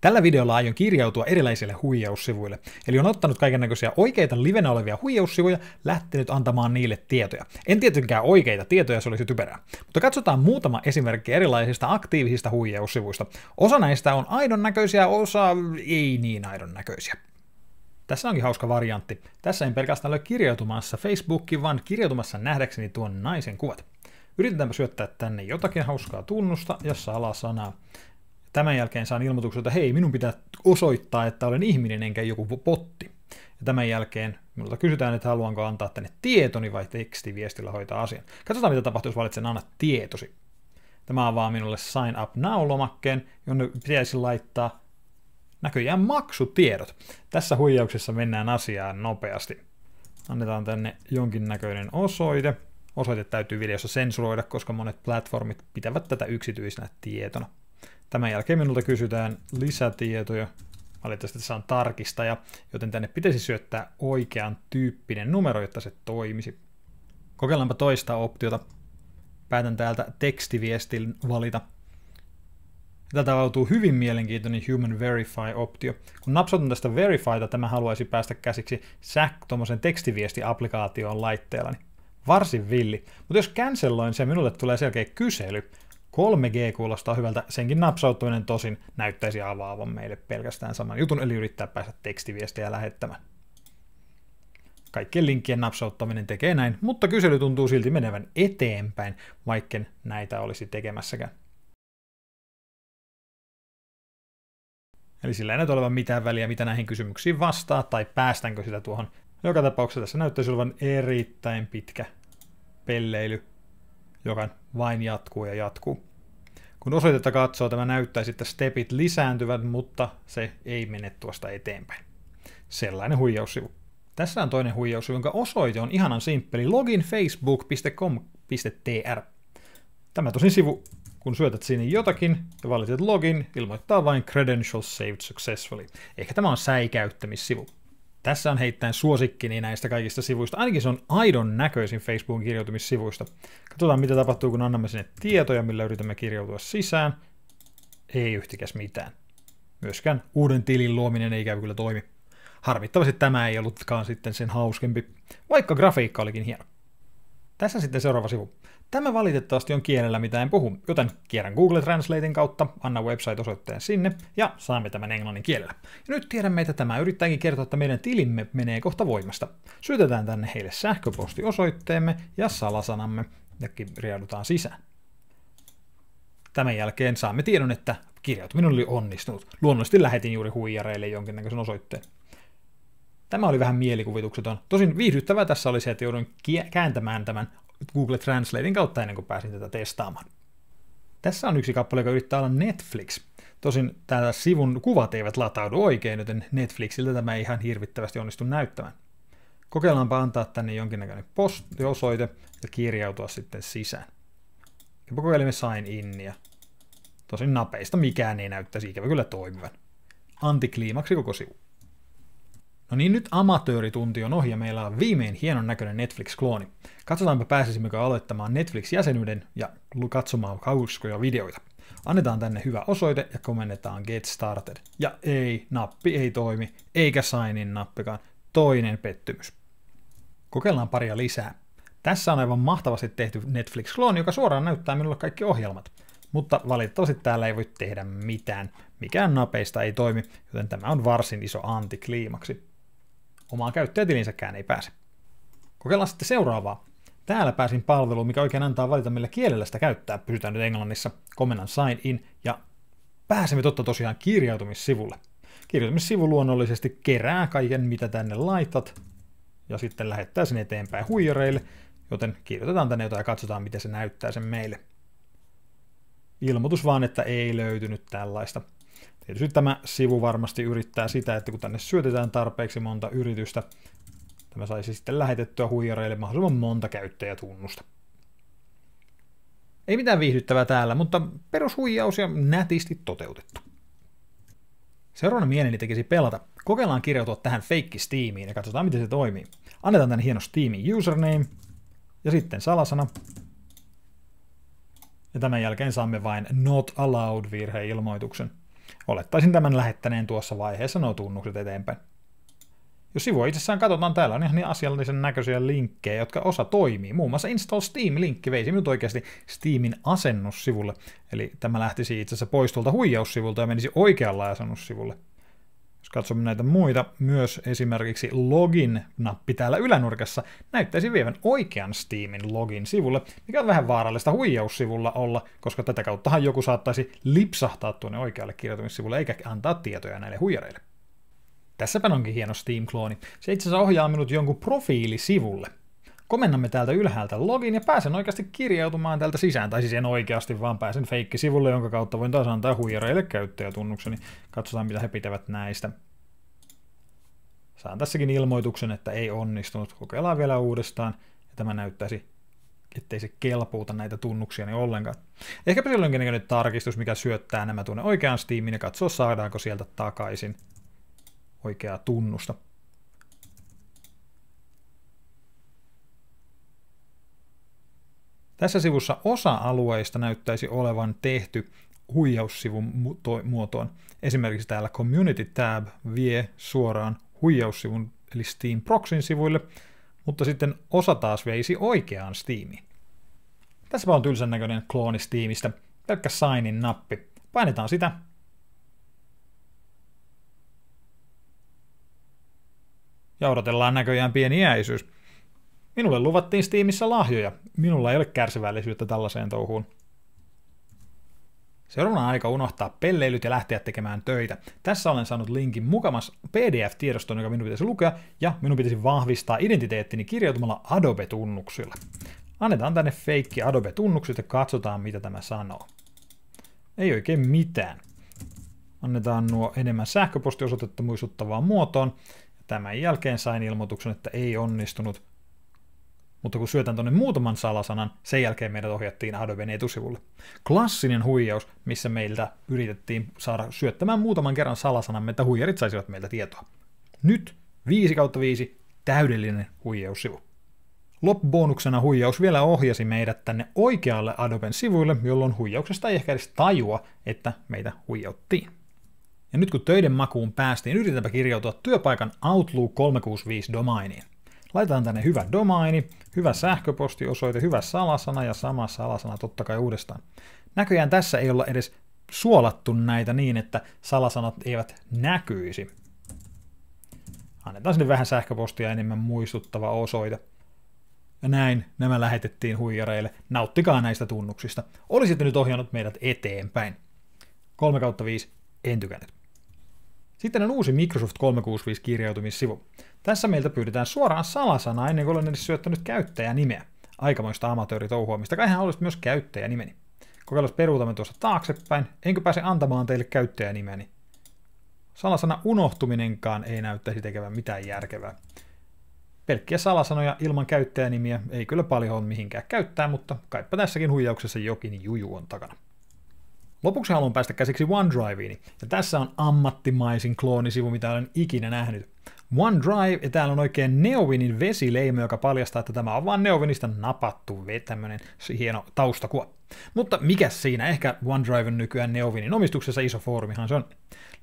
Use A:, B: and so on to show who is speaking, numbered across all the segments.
A: Tällä videolla aion kirjautua erilaisille huijaussivuille, eli on ottanut kaiken näköisiä oikeita livenä olevia huijaussivuja, lähtenyt antamaan niille tietoja. En tietenkään oikeita tietoja, se olisi typerää. Mutta katsotaan muutama esimerkki erilaisista aktiivisista huijaussivuista. Osa näistä on aidon näköisiä, osa ei niin aidon näköisiä. Tässä onkin hauska variantti. Tässä en pelkästään ole kirjautumassa Facebookiin, vaan kirjautumassa nähdäkseni tuon naisen kuvat. Yritetäänpä syöttää tänne jotakin hauskaa tunnusta ja salasanaa. Tämän jälkeen saan ilmoituksen, että hei, minun pitää osoittaa, että olen ihminen enkä joku potti. Ja tämän jälkeen minulta kysytään, että haluanko antaa tänne tietoni vai tekstiviestillä hoitaa asian. Katsotaan, mitä tapahtuu, jos valitsen anna tietosi. Tämä avaa minulle Sign Up Now-lomakkeen, jonne pitäisi laittaa näköjään maksutiedot. Tässä huijauksessa mennään asiaan nopeasti. Annetaan tänne jonkinnäköinen osoite. Osoite täytyy videossa sensuroida, koska monet platformit pitävät tätä yksityisenä tietona. Tämän jälkeen minulta kysytään lisätietoja. Valitettavasti saan tarkistaja, joten tänne pitäisi syöttää oikean tyyppinen numero, jotta se toimisi. Kokeillaanpa toista optiota. Päätän täältä tekstiviestin valita. Tätä avautuu hyvin mielenkiintoinen Human Verify-optio. Kun napsautan tästä Verifyta, tämä haluaisi päästä käsiksi säk tuommoisen tekstiviesti applikaation laitteellani. Niin varsin villi, mutta jos canceloin se, minulle tulee selkeä kysely, 3G kuulostaa hyvältä, senkin napsauttaminen tosin näyttäisi avaavan meille pelkästään saman jutun, eli yrittää päästä tekstiviestejä lähettämään. Kaikkien linkkien napsauttaminen tekee näin, mutta kysely tuntuu silti menevän eteenpäin, vaikken näitä olisi tekemässäkään. Eli sillä ei näytä olevan mitään väliä, mitä näihin kysymyksiin vastaa, tai päästänkö sitä tuohon. Joka tapauksessa tässä näyttäisi olevan erittäin pitkä pelleily, joka vain jatkuu ja jatkuu. Kun osoitetta katsoo, tämä näyttäisi, että stepit lisääntyvät, mutta se ei mene tuosta eteenpäin. Sellainen huijaussivu. Tässä on toinen huijausivu, jonka osoite on ihanan simppeli loginfacebook.com.tr. Tämä tosin sivu, kun syötät sinne jotakin ja valitset login, ilmoittaa vain credentials saved successfully. Ehkä tämä on säikäyttämissivu. Tässä on heittäen suosikkini niin näistä kaikista sivuista. Ainakin se on aidon näköisin Facebookin kirjautumissivuista. Katsotaan, mitä tapahtuu, kun annamme sinne tietoja, millä yritämme kirjautua sisään. Ei yhtikäs mitään. Myöskään uuden tilin luominen ei käy kyllä toimi. Harmittavasti tämä ei ollutkaan sitten sen hauskempi, vaikka grafiikka olikin hieno. Tässä sitten seuraava sivu. Tämä valitettavasti on kielellä, mitä en puhu, joten kierrän Google Translatein kautta, anna website-osoitteen sinne ja saamme tämän englannin kielellä. Ja nyt tiedämme, että tämä yrittääkin kertoa, että meidän tilimme menee kohta voimasta. Syötetään tänne heille sähköpostiosoitteemme ja salasanamme ja kirjaudutaan sisään. Tämän jälkeen saamme tiedon, että kirjautuminen oli onnistunut. Luonnollisesti lähetin juuri huijareille jonkinnäköisen osoitteen. Tämä oli vähän mielikuvitukseton. Tosin viihdyttävää tässä oli se, että joudun kääntämään tämän Google Translatein kautta ennen kuin pääsin tätä testaamaan. Tässä on yksi kappale, joka yrittää olla Netflix. Tosin täällä sivun kuvat eivät lataudu oikein, joten Netflixiltä tämä ei ihan hirvittävästi onnistu näyttämään. Kokeillaanpa antaa tänne jonkinnäköinen postiosoite ja kirjautua sitten sisään. Ja kokeilimme sign innia. Tosin napeista mikään ei näyttäisi ikävä kyllä toimivan. Antikliimaksi koko sivu. No niin, nyt amatööritunti on ohi ja meillä on viimein hienon näköinen Netflix-klooni. Katsotaanpa pääsisimmekö aloittamaan Netflix-jäsenyyden ja katsomaan hauskoja videoita. Annetaan tänne hyvä osoite ja komennetaan Get Started. Ja ei, nappi ei toimi, eikä Signin nappikaan. Toinen pettymys. Kokeillaan paria lisää. Tässä on aivan mahtavasti tehty Netflix-klooni, joka suoraan näyttää minulle kaikki ohjelmat. Mutta valitettavasti täällä ei voi tehdä mitään. Mikään napeista ei toimi, joten tämä on varsin iso antikliimaksi. Omaan käyttäjätilinsäkään ei pääse. Kokeillaan sitten seuraavaa. Täällä pääsin palveluun, mikä oikein antaa valita, millä kielellä sitä käyttää. Pysytään nyt englannissa. Komennan sign in ja pääsemme totta tosiaan kirjautumissivulle. Kirjautumissivu luonnollisesti kerää kaiken, mitä tänne laitat, ja sitten lähettää sen eteenpäin huijareille, joten kirjoitetaan tänne jotain ja katsotaan, miten se näyttää sen meille. Ilmoitus vaan, että ei löytynyt tällaista. Tietysti tämä sivu varmasti yrittää sitä, että kun tänne syötetään tarpeeksi monta yritystä, tämä saisi sitten lähetettyä huijareille mahdollisimman monta käyttäjätunnusta. Ei mitään viihdyttävää täällä, mutta perushuijaus ja nätisti toteutettu. Seuraavana mieleni tekisi pelata. Kokeillaan kirjautua tähän fake Steamiin ja katsotaan miten se toimii. Annetaan tänne hieno Steamin username ja sitten salasana. Ja tämän jälkeen saamme vain not allowed virheilmoituksen. Olettaisin tämän lähettäneen tuossa vaiheessa nuo tunnukset eteenpäin. Jos sivua itsessään katsotaan, täällä on ihan niin asiallisen näköisiä linkkejä, jotka osa toimii. Muun muassa Install Steam-linkki veisi minut oikeasti Steamin asennussivulle. Eli tämä lähtisi itse asiassa pois tuolta huijaussivulta ja menisi oikealla asennussivulle. Jos katsomme näitä muita, myös esimerkiksi login-nappi täällä ylänurkassa näyttäisi vievän oikean Steamin login sivulle, mikä on vähän vaarallista huijaussivulla olla, koska tätä kauttahan joku saattaisi lipsahtaa tuonne oikealle kirjoitumissivulle eikä antaa tietoja näille huijareille. Tässäpä onkin hieno Steam-klooni. Se itse asiassa ohjaa minut jonkun profiilisivulle komennamme täältä ylhäältä login ja pääsen oikeasti kirjautumaan täältä sisään, tai siis en oikeasti, vaan pääsen feikkisivulle, jonka kautta voin taas antaa huijareille käyttäjätunnukseni. Katsotaan, mitä he pitävät näistä. Saan tässäkin ilmoituksen, että ei onnistunut. Kokeillaan vielä uudestaan. Ja tämä näyttäisi ettei se kelpuuta näitä tunnuksia niin ollenkaan. Ehkäpä siellä onkin nyt tarkistus, mikä syöttää nämä tuonne oikeaan Steamin ja katsoa, saadaanko sieltä takaisin oikeaa tunnusta. Tässä sivussa osa alueista näyttäisi olevan tehty huijaussivun muotoon. Esimerkiksi täällä Community Tab vie suoraan huijaussivun eli Steam Proxyn sivuille, mutta sitten osa taas veisi oikeaan Steamiin. Tässäpä on tylsän näköinen klooni Steamista, pelkkä signin nappi. Painetaan sitä. Ja odotellaan näköjään pieni jäisyys. Minulle luvattiin Steamissa lahjoja. Minulla ei ole kärsivällisyyttä tällaiseen touhuun. Seuraavana on aika unohtaa pelleilyt ja lähteä tekemään töitä. Tässä olen saanut linkin mukamas PDF-tiedostoon, joka minun pitäisi lukea, ja minun pitäisi vahvistaa identiteettini kirjoittamalla Adobe-tunnuksilla. Annetaan tänne feikki Adobe-tunnukset ja katsotaan, mitä tämä sanoo. Ei oikein mitään. Annetaan nuo enemmän sähköpostiosoitetta muistuttavaan muotoon. Tämän jälkeen sain ilmoituksen, että ei onnistunut mutta kun syötän tonne muutaman salasanan, sen jälkeen meidät ohjattiin Adoben etusivulle. Klassinen huijaus, missä meiltä yritettiin saada syöttämään muutaman kerran salasanamme, että huijarit saisivat meiltä tietoa. Nyt 5 kautta 5, täydellinen huijaussivu. Loppubonuksena huijaus vielä ohjasi meidät tänne oikealle Adoben sivuille, jolloin huijauksesta ei ehkä edes tajua, että meitä huijauttiin. Ja nyt kun töiden makuun päästiin, yritetäänpä kirjautua työpaikan Outlook 365 domainiin. Laitetaan tänne hyvä domaini, hyvä sähköpostiosoite, hyvä salasana ja sama salasana totta kai uudestaan. Näköjään tässä ei olla edes suolattu näitä niin, että salasanat eivät näkyisi. Annetaan sinne vähän sähköpostia enemmän muistuttava osoite. Ja näin nämä lähetettiin huijareille. Nauttikaa näistä tunnuksista. Olisitte nyt ohjannut meidät eteenpäin. 3 kautta 5. En tykännyt. Sitten on uusi Microsoft 365-kirjautumissivu. Tässä meiltä pyydetään suoraan salasana ennen kuin olen edes syöttänyt käyttäjänimeä. Aikamoista amatööritouhua, mistä kaihan olisi myös käyttäjänimeni. Kokeilas peruutamme tuossa taaksepäin, enkö pääse antamaan teille käyttäjänimeni. Salasana unohtuminenkaan ei näyttäisi tekevän mitään järkevää. Pelkkiä salasanoja ilman käyttäjänimiä ei kyllä paljon mihinkään käyttää, mutta kaipa tässäkin huijauksessa jokin juju on takana. Lopuksi haluan päästä käsiksi OneDriveen, ja tässä on ammattimaisin kloonisivu, mitä olen ikinä nähnyt. OneDrive, ja täällä on oikein Neovinin vesileimo, joka paljastaa, että tämä on vain Neovinista napattu tämmöinen hieno taustakuva. Mutta mikä siinä, ehkä OneDrive on nykyään Neovinin omistuksessa, iso foorumihan se on.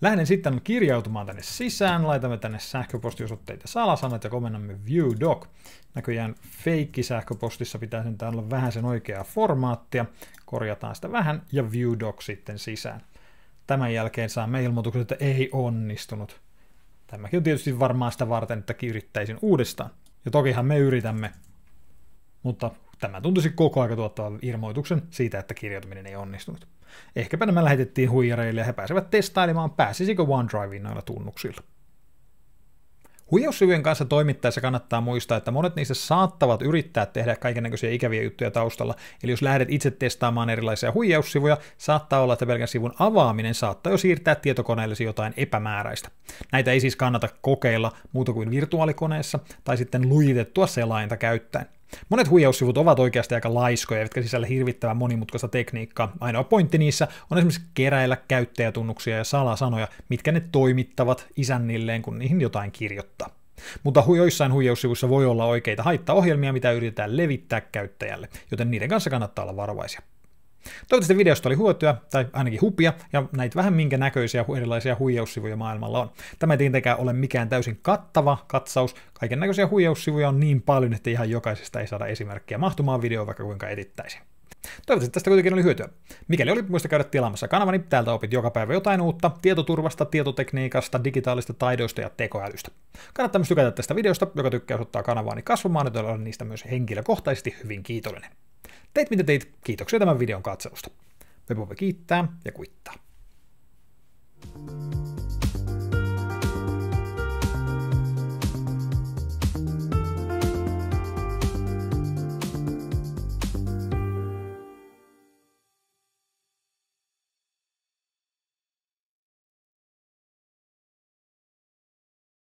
A: Lähden sitten kirjautumaan tänne sisään, laitamme tänne sähköpostiosoitteita, salasanat ja komennamme View Doc. Näköjään fake sähköpostissa pitää sen olla vähän sen oikeaa formaattia, korjataan sitä vähän ja View Doc sitten sisään. Tämän jälkeen saamme ilmoituksen, että ei onnistunut. Tämäkin on tietysti varmaan sitä varten, että yrittäisin uudestaan. Ja tokihan me yritämme, mutta Tämä tuntuisi koko ajan tuottaa ilmoituksen siitä, että kirjautuminen ei onnistunut. Ehkäpä nämä lähetettiin huijareille ja he pääsevät testailemaan, pääsisikö OneDrivein noilla tunnuksilla. Huijaussivujen kanssa toimittaessa kannattaa muistaa, että monet niistä saattavat yrittää tehdä kaikenlaisia ikäviä juttuja taustalla, eli jos lähdet itse testaamaan erilaisia huijaussivuja, saattaa olla, että pelkän sivun avaaminen saattaa jo siirtää tietokoneellesi jotain epämääräistä. Näitä ei siis kannata kokeilla muuta kuin virtuaalikoneessa tai sitten lujitettua selainta käyttäen. Monet huijaussivut ovat oikeasti aika laiskoja, eivätkä sisällä hirvittävän monimutkaista tekniikkaa. Ainoa pointti niissä on esimerkiksi keräillä käyttäjätunnuksia ja salasanoja, mitkä ne toimittavat isännilleen, kun niihin jotain kirjoittaa. Mutta joissain huijaussivuissa voi olla oikeita haittaohjelmia, mitä yritetään levittää käyttäjälle, joten niiden kanssa kannattaa olla varovaisia. Toivottavasti videosta oli hyötyä, tai ainakin hupia, ja näitä vähän minkä näköisiä erilaisia huijaussivuja maailmalla on. Tämä ei tietenkään ole mikään täysin kattava katsaus, kaiken näköisiä huijaussivuja on niin paljon, että ihan jokaisesta ei saada esimerkkiä mahtumaan videoon vaikka kuinka edittäisi. Toivottavasti tästä kuitenkin oli hyötyä. Mikäli oli, muista käydä tilaamassa kanavani, täältä opit joka päivä jotain uutta tietoturvasta, tietotekniikasta, digitaalista taidoista ja tekoälystä. Kannattaa myös tykätä tästä videosta, joka tykkää ottaa kanavaani kasvamaan, ja niistä myös henkilökohtaisesti hyvin kiitollinen. Teit mitä teit, kiitoksia tämän videon katselusta. Me voimme kiittää ja kuittaa.